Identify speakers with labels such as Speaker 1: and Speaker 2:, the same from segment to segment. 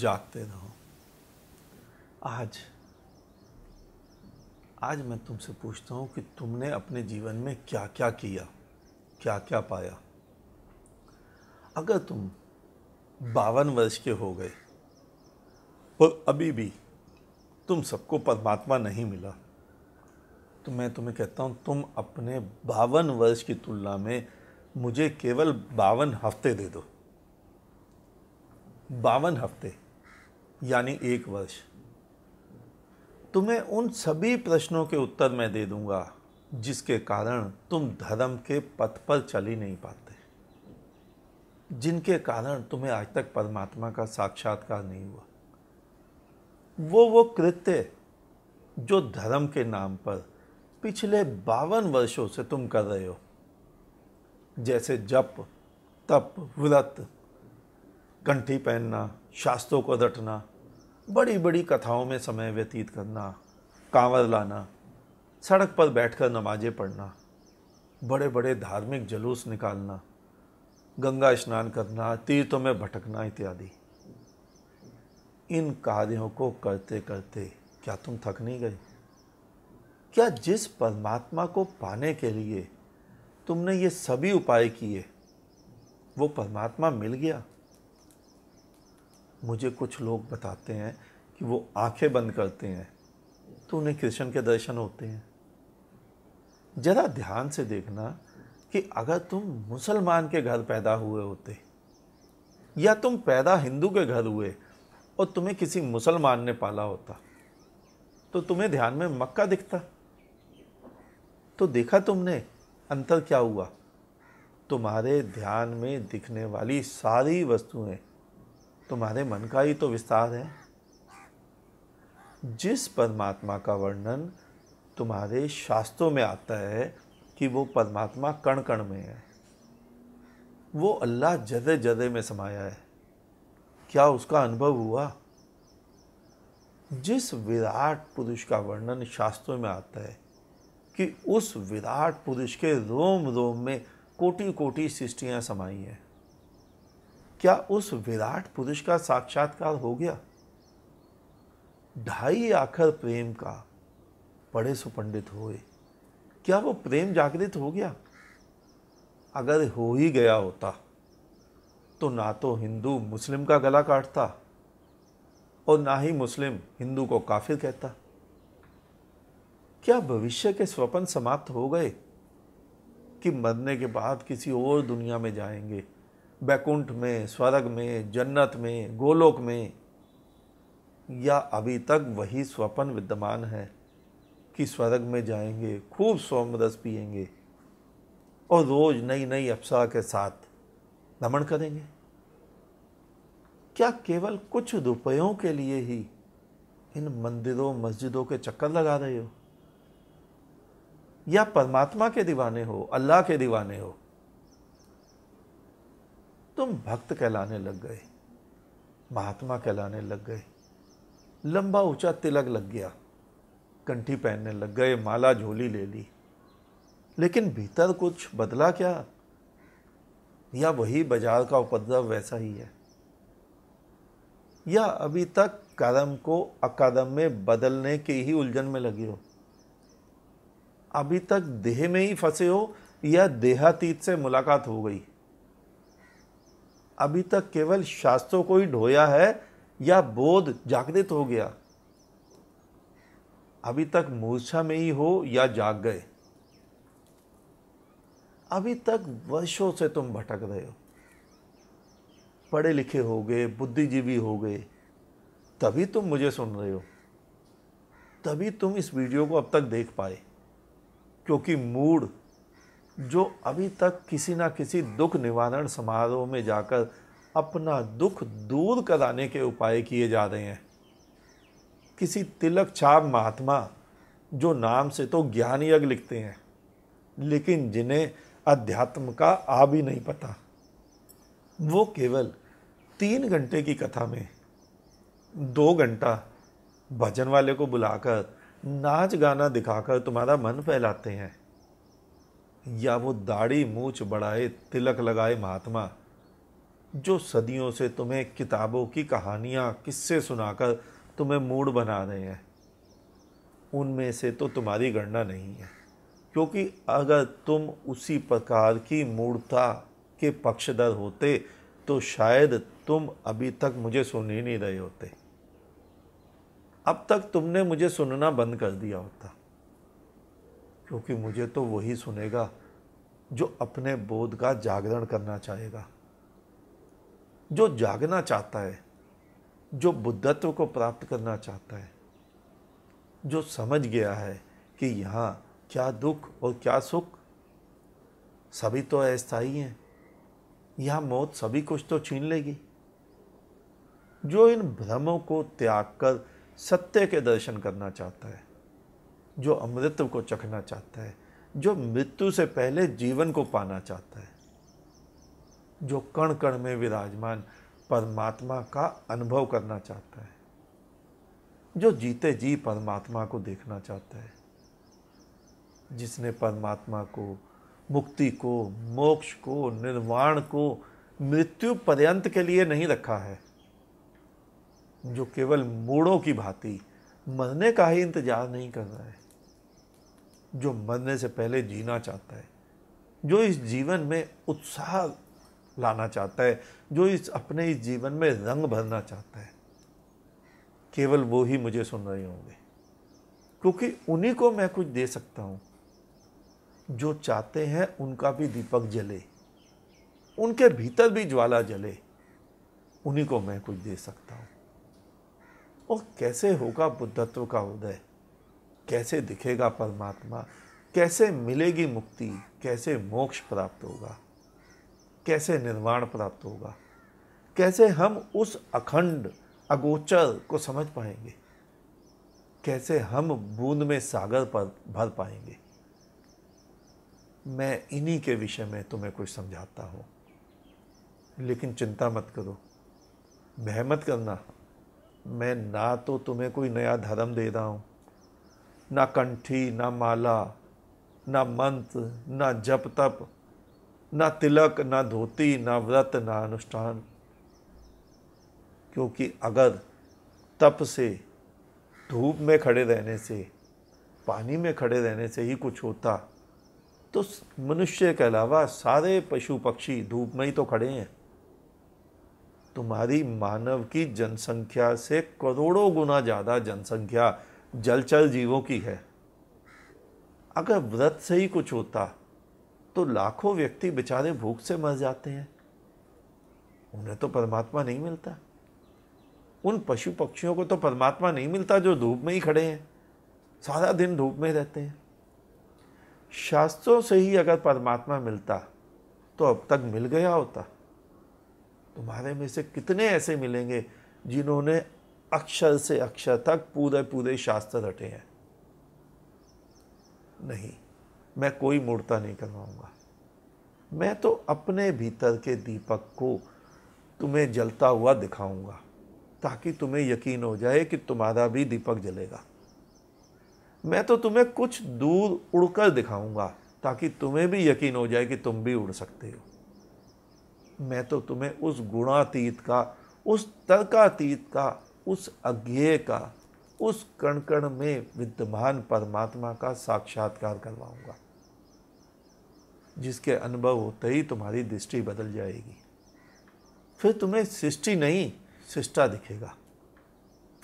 Speaker 1: जागते रहो आज आज मैं तुमसे पूछता हूँ कि तुमने अपने जीवन में क्या क्या किया क्या क्या पाया अगर तुम बावन वर्ष के हो गए और तो अभी भी तुम सबको परमात्मा नहीं मिला तो मैं तुम्हें कहता हूँ तुम अपने बावन वर्ष की तुलना में मुझे केवल बावन हफ्ते दे दो बावन हफ्ते यानी एक वर्ष तुम्हें उन सभी प्रश्नों के उत्तर मैं दे दूंगा जिसके कारण तुम धर्म के पथ पर चल ही नहीं पाते जिनके कारण तुम्हें आज तक परमात्मा का साक्षात्कार नहीं हुआ वो वो कृत्य जो धर्म के नाम पर पिछले बावन वर्षों से तुम कर रहे हो जैसे जप तप व्रत कंठी पहनना शास्त्रों को रटना बड़ी बड़ी कथाओं में समय व्यतीत करना कांवर लाना सड़क पर बैठकर नमाजें पढ़ना बड़े बड़े धार्मिक जुलूस निकालना गंगा स्नान करना तीर्थों में भटकना इत्यादि इन कार्यों को करते करते क्या तुम थक नहीं गए क्या जिस परमात्मा को पाने के लिए तुमने ये सभी उपाय किए वो परमात्मा मिल गया मुझे कुछ लोग बताते हैं कि वो आंखें बंद करते हैं तो उन्हें कृष्ण के दर्शन होते हैं ज़रा ध्यान से देखना कि अगर तुम मुसलमान के घर पैदा हुए होते या तुम पैदा हिंदू के घर हुए और तुम्हें किसी मुसलमान ने पाला होता तो तुम्हें ध्यान में मक्का दिखता तो देखा तुमने अंतर क्या हुआ तुम्हारे ध्यान में दिखने वाली सारी वस्तुएं तुम्हारे मन का ही तो विस्तार है जिस परमात्मा का वर्णन तुम्हारे शास्त्रों में आता है कि वो परमात्मा कण कण में है वो अल्लाह जदे जदे में समाया है क्या उसका अनुभव हुआ जिस विराट पुरुष का वर्णन शास्त्रों में आता है कि उस विराट पुरुष के रोम रोम में कोटि कोटि सृष्टियाँ समाई हैं क्या उस विराट पुरुष का साक्षात्कार हो गया ढाई आखर प्रेम का पढ़े सुपंडित होए क्या वो प्रेम जागृत हो गया अगर हो ही गया होता तो ना तो हिंदू मुस्लिम का गला काटता और ना ही मुस्लिम हिंदू को काफिर कहता क्या भविष्य के स्वपन समाप्त हो गए कि मरने के बाद किसी और दुनिया में जाएंगे बैकुंठ में स्वर्ग में जन्नत में गोलोक में या अभी तक वही स्वपन विद्यमान है कि स्वर्ग में जाएंगे खूब सोमरस पिएंगे और रोज़ नई नई अफसा के साथ नमन करेंगे क्या केवल कुछ रुपयों के लिए ही इन मंदिरों मस्जिदों के चक्कर लगा रहे हो या परमात्मा के दीवाने हो अल्लाह के दीवाने हो तुम भक्त कहलाने लग गए महात्मा कहलाने लग गए लंबा ऊंचा तिलक लग गया कंठी पहनने लग गए माला झोली ले ली लेकिन भीतर कुछ बदला क्या या वही बाजार का उपद्रव वैसा ही है या अभी तक कदम को अकादम में बदलने के ही उलझन में लगे हो अभी तक देह में ही फंसे हो या देहातीत से मुलाकात हो गई अभी तक केवल शास्त्रों को ही ढोया है या बोध जागृत हो गया अभी तक मूर्छा में ही हो या जाग गए अभी तक वर्षों से तुम भटक रहे हो पढ़े लिखे हो गए बुद्धिजीवी हो गए तभी तुम मुझे सुन रहे हो तभी तुम इस वीडियो को अब तक देख पाए क्योंकि मूड जो अभी तक किसी ना किसी दुख निवारण समारोह में जाकर अपना दुख दूर कराने के उपाय किए जा रहे हैं किसी तिलक छाप महात्मा जो नाम से तो ज्ञान यज्ञ लिखते हैं लेकिन जिन्हें अध्यात्म का आ भी नहीं पता वो केवल तीन घंटे की कथा में दो घंटा भजन वाले को बुलाकर नाच गाना दिखाकर तुम्हारा मन फैलाते हैं या वो दाढ़ी मूछ बढ़ाए तिलक लगाए महात्मा जो सदियों से तुम्हें किताबों की कहानियाँ किस्से सुनाकर तुम्हें मूड बना रहे हैं उनमें से तो तुम्हारी गणना नहीं है क्योंकि अगर तुम उसी प्रकार की मूर्ता के पक्षधर होते तो शायद तुम अभी तक मुझे सुन ही नहीं रहे होते अब तक तुमने मुझे सुनना बंद कर दिया होता क्योंकि मुझे तो वही सुनेगा जो अपने बोध का जागरण करना चाहेगा जो जागना चाहता है जो बुद्धत्व को प्राप्त करना चाहता है जो समझ गया है कि यहाँ क्या दुख और क्या सुख सभी तो अस्थाई हैं यह मौत सभी कुछ तो छीन लेगी जो इन भ्रमों को त्याग कर सत्य के दर्शन करना चाहता है जो अमृत को चखना चाहता है जो मृत्यु से पहले जीवन को पाना चाहता है जो कण कण में विराजमान परमात्मा का अनुभव करना चाहता है जो जीते जी परमात्मा को देखना चाहता है जिसने परमात्मा को मुक्ति को मोक्ष को निर्वाण को मृत्यु पर्यंत के लिए नहीं रखा है जो केवल मूड़ों की भांति मरने का ही इंतजार नहीं कर रहा है जो मरने से पहले जीना चाहता है जो इस जीवन में उत्साह लाना चाहता है जो इस अपने इस जीवन में रंग भरना चाहता है केवल वो ही मुझे सुन रहे होंगे क्योंकि उन्हीं को मैं कुछ दे सकता हूँ जो चाहते हैं उनका भी दीपक जले उनके भीतर भी ज्वाला जले उन्हीं को मैं कुछ दे सकता हूँ और कैसे होगा बुद्धत्व का उदय कैसे दिखेगा परमात्मा कैसे मिलेगी मुक्ति कैसे मोक्ष प्राप्त होगा कैसे निर्वाण प्राप्त होगा कैसे हम उस अखंड अगोचर को समझ पाएंगे कैसे हम बूंद में सागर पर भर पाएंगे मैं इन्हीं के विषय में तुम्हें कुछ समझाता हूँ लेकिन चिंता मत करो भय मत करना मैं ना तो तुम्हें कोई नया धर्म दे रहा हूँ ना कंठी ना माला ना मंत्र ना जप तप ना तिलक ना धोती ना व्रत ना अनुष्ठान क्योंकि अगर तप से धूप में खड़े रहने से पानी में खड़े रहने से ही कुछ होता तो मनुष्य के अलावा सारे पशु पक्षी धूप में ही तो खड़े हैं तुम्हारी मानव की जनसंख्या से करोड़ों गुना ज़्यादा जनसंख्या जलचल जीवों की है अगर व्रत से ही कुछ होता तो लाखों व्यक्ति बेचारे भूख से मर जाते हैं उन्हें तो परमात्मा नहीं मिलता उन पशु पक्षियों को तो परमात्मा नहीं मिलता जो धूप में ही खड़े हैं सारा दिन धूप में रहते हैं शास्त्रों से ही अगर परमात्मा मिलता तो अब तक मिल गया होता तुम्हारे में से कितने ऐसे मिलेंगे जिन्होंने अक्षर से अक्षर तक पूरे पूरे शास्त्र रटे हैं नहीं मैं कोई मूर्ता नहीं करवाऊंगा मैं तो अपने भीतर के दीपक को तुम्हें जलता हुआ दिखाऊंगा ताकि तुम्हें यकीन हो जाए कि तुम्हारा भी दीपक जलेगा मैं तो तुम्हें कुछ दूर उड़कर दिखाऊंगा ताकि तुम्हें भी यकीन हो जाए कि तुम भी उड़ सकते हो मैं तो तुम्हें उस गुणातीत का उस तर्कातीत का उस अज्ञेय का उस कण कण में विद्यमान परमात्मा का साक्षात्कार करवाऊंगा जिसके अनुभव होते ही तुम्हारी दृष्टि बदल जाएगी फिर तुम्हें सृष्टि नहीं सृष्टा दिखेगा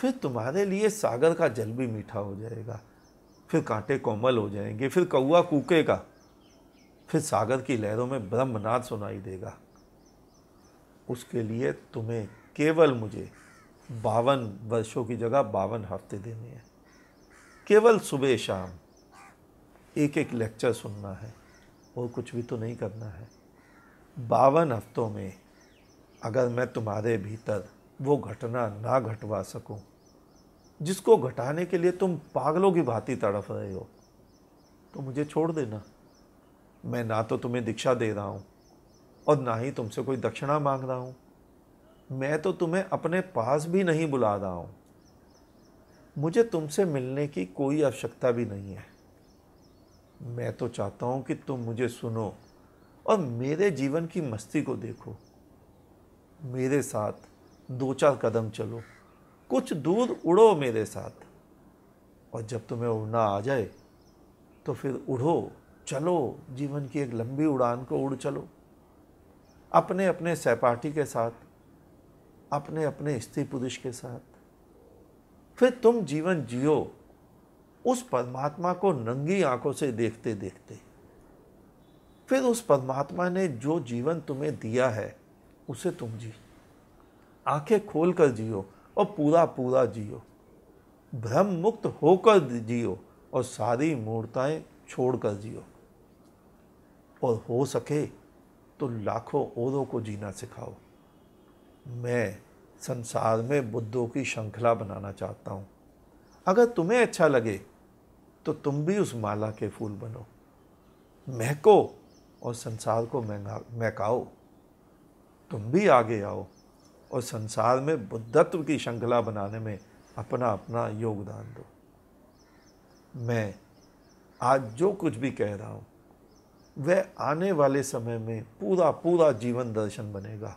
Speaker 1: फिर तुम्हारे लिए सागर का जल भी मीठा हो जाएगा फिर कांटे कोमल हो जाएंगे फिर कौआ कूकेगा फिर सागर की लहरों में ब्रह्मनाथ सुनाई देगा उसके लिए तुम्हें केवल मुझे बावन वर्षों की जगह बावन हफ्ते देने हैं केवल सुबह शाम एक एक लेक्चर सुनना है और कुछ भी तो नहीं करना है बावन हफ्तों में अगर मैं तुम्हारे भीतर वो घटना ना घटवा सकूं, जिसको घटाने के लिए तुम पागलों की भांति तड़फ रहे हो तो मुझे छोड़ देना मैं ना तो तुम्हें दीक्षा दे रहा हूँ और ना ही तुमसे कोई दक्षिणा मांग रहा हूँ मैं तो तुम्हें अपने पास भी नहीं बुला रहा हूँ मुझे तुमसे मिलने की कोई आवश्यकता भी नहीं है मैं तो चाहता हूँ कि तुम मुझे सुनो और मेरे जीवन की मस्ती को देखो मेरे साथ दो चार कदम चलो कुछ दूर उड़ो मेरे साथ और जब तुम्हें उड़ना आ जाए तो फिर उड़ो चलो जीवन की एक लंबी उड़ान को उड़ चलो अपने अपने सहपाठी के साथ अपने अपने स्त्री पुरुष के साथ फिर तुम जीवन जियो उस परमात्मा को नंगी आंखों से देखते देखते फिर उस परमात्मा ने जो जीवन तुम्हें दिया है उसे तुम जी आंखें खोल कर जियो और पूरा पूरा जियो भ्रम मुक्त होकर जियो और सारी मूर्ताएं छोड़ कर जियो और हो सके तो लाखों औरों को जीना सिखाओ मैं संसार में बुद्धों की श्रृंखला बनाना चाहता हूँ अगर तुम्हें अच्छा लगे तो तुम भी उस माला के फूल बनो महको और संसार को महंगा महकाओ तुम भी आगे आओ और संसार में बुद्धत्व की श्रृंखला बनाने में अपना अपना योगदान दो मैं आज जो कुछ भी कह रहा हूँ वह आने वाले समय में पूरा पूरा जीवन दर्शन बनेगा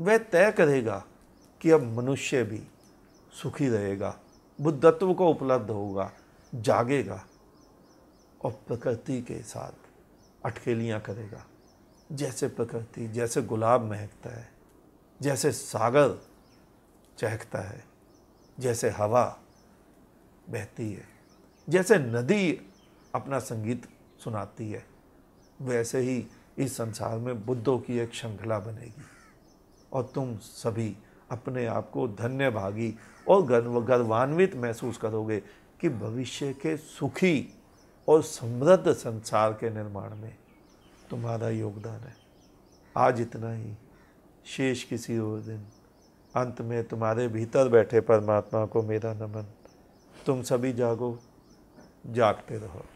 Speaker 1: वह तय करेगा कि अब मनुष्य भी सुखी रहेगा बुद्धत्व को उपलब्ध होगा जागेगा और प्रकृति के साथ अटकेलियाँ करेगा जैसे प्रकृति जैसे गुलाब महकता है जैसे सागर चहकता है जैसे हवा बहती है जैसे नदी अपना संगीत सुनाती है वैसे ही इस संसार में बुद्धों की एक श्रृंखला बनेगी और तुम सभी अपने आप को धन्य भागी और गर्वान्वित महसूस करोगे कि भविष्य के सुखी और समृद्ध संसार के निर्माण में तुम्हारा योगदान है आज इतना ही शेष किसी और दिन अंत में तुम्हारे भीतर बैठे परमात्मा को मेरा नमन तुम सभी जागो जागते रहो